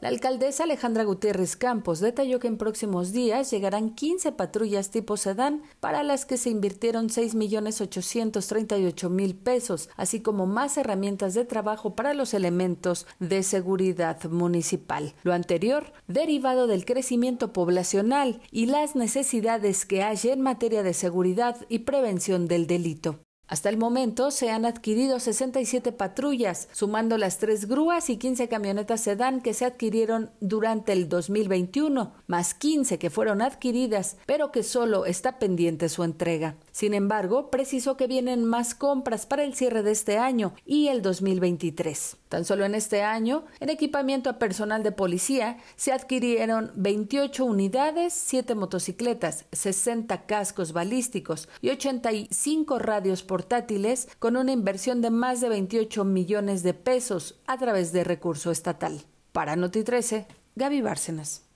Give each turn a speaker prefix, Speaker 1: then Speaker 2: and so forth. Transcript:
Speaker 1: La alcaldesa Alejandra Gutiérrez Campos detalló que en próximos días llegarán 15 patrullas tipo sedán para las que se invirtieron millones mil pesos, así como más herramientas de trabajo para los elementos de seguridad municipal. Lo anterior derivado del crecimiento poblacional y las necesidades que hay en materia de seguridad y prevención del delito. Hasta el momento se han adquirido 67 patrullas, sumando las tres grúas y 15 camionetas sedán que se adquirieron durante el 2021, más 15 que fueron adquiridas, pero que solo está pendiente su entrega. Sin embargo, precisó que vienen más compras para el cierre de este año y el 2023. Tan solo en este año, en equipamiento a personal de policía se adquirieron 28 unidades, 7 motocicletas, 60 cascos balísticos y 85 radios por con una inversión de más de 28 millones de pesos a través de recurso estatal. Para Noti 13, Gaby Bárcenas.